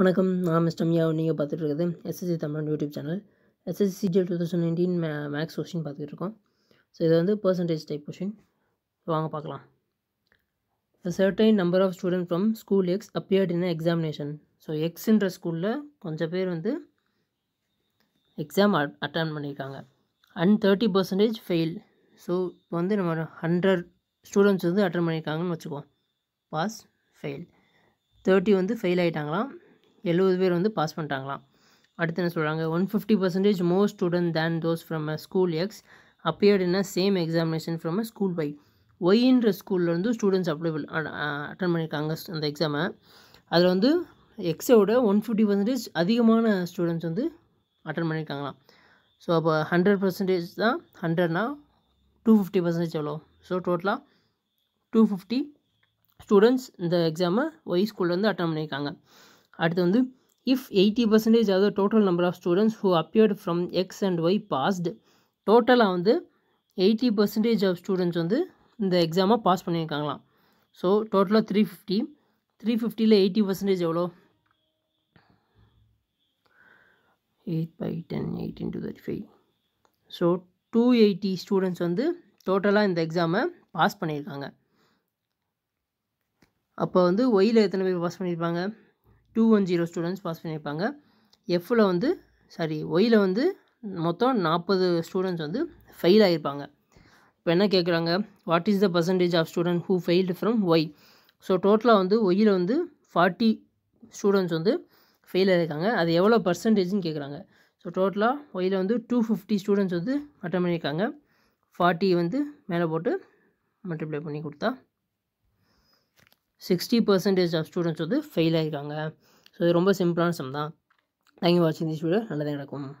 வணக்கம் நான் மிஸ்டம்யா நீங்கள் பார்த்துட்டு இருக்கிறது SSC Tamil YouTube channel SSC CGL two thousand nineteen May maths question பார்த்துட்டு இருக்கோம் ஸோ இது வந்து பர்சன்டேஜ் டைப் கொஷின் வாங்க பார்க்கலாம் certain number of of from school X appeared in in so எக்ஸுன்ற ஸ்கூலில் கொஞ்சம் பேர் வந்து எக்ஸாம் அட்டன் பண்ணியிருக்காங்க and thirty percentage fail so இப்போ வந்து நம்ம ஹண்ட்ரட் ஸ்டூடெண்ட்ஸ் வந்து அட்டன் பண்ணியிருக்காங்கன்னு வச்சுக்கோம் பாஸ் ஃபெயில் தேர்ட்டி வந்து ஃபெயில் ஆகிட்டாங்களாம் எழுபது பேர் வந்து பாஸ் பண்ணிட்டாங்களாம் அடுத்து என்ன சொல்கிறாங்க one fifty percentage more student than those from a school X appeared in a same examination from a school by ஒய்ன்ற ஸ்கூலில் வந்து ஸ்டூடெண்ட்ஸ் அப்ளை அட்டன் பண்ணியிருக்காங்க அந்த எக்ஸாமை அதில் வந்து எக்ஸோட ஒன் ஃபிஃப்டி பர்சன்டேஜ் அதிகமான ஸ்டூடெண்ட்ஸ் வந்து அட்டன் பண்ணியிருக்காங்களாம் ஸோ அப்போ ஹண்ட்ரட் பர்சன்டேஜ் தான் ஹண்ட்ரட்னா டூ ஃபிஃப்டி பர்சன்டேஜ் எவ்வளோ ஸோ டோட்டலாக டூ ஃபிஃப்டி ஸ்டூடெண்ட்ஸ் இந்த எக்ஸாமை ஒய் ஸ்கூலில் வந்து அட்டன் பண்ணியிருக்காங்க அடுத்து வந்து if eighty percentage of the total number of students who appeared from X and Y passed டோட்டலாக வந்து எயிட்டி பர்சன்டேஜ் ஆஃப் ஸ்டூடெண்ட்ஸ் வந்து இந்த எக்ஸாமாக பாஸ் பண்ணியிருக்காங்களாம் ஸோ டோட்டலாக த்ரீ ஃபிஃப்டி த்ரீ ஃபிஃப்டியில் எயிட்டி பர்சன்டேஜ் எவ்வளோ eight by ten eighteen two thirty five so two eighty students வந்து டோட்டலாக இந்த எக்ஸாமை பாஸ் பண்ணியிருக்காங்க அப்போ வந்து ஒயில் எத்தனை பேர் பாஸ் பண்ணியிருப்பாங்க two one zero students pass பண்ணியிருப்பாங்க எஃப்பில் வந்து சாரி ஒயில் வந்து மொத்தம் நாற்பது ஸ்டூடெண்ட்ஸ் வந்து ஃபெயில் ஆகியிருப்பாங்க இப்போ என்ன கேட்குறாங்க what is the percentage of student who failed from Y so டோட்டலாக வந்து ஒயில் வந்து ஃபார்ட்டி ஸ்டூடெண்ட்ஸ் வந்து ஃபெயில் ஆகியிருக்காங்க அது எவ்வளோ பர்சன்டேஜ்னு கேட்குறாங்க ஸோ டோட்டலாக ஒயில் வந்து டூ ஃபிஃப்டி ஸ்டூடெண்ட்ஸ் வந்து அட்டன் பண்ணியிருக்காங்க ஃபார்ட்டி வந்து மேலே போட்டு மல்டிப்ளை பண்ணி கொடுத்தா சிக்ஸ்டி பர்சன்டேஜ் ஆஃப் ஸ்டூடெண்ட்ஸ் வந்து ஃபெயில் ஆகிருக்காங்க ஸோ இது ரொம்ப சிம்பிளான சம் தான் தேங்க்யூ வாட்சிங் திஸ் வீடியோ நல்லதாக நடக்கும்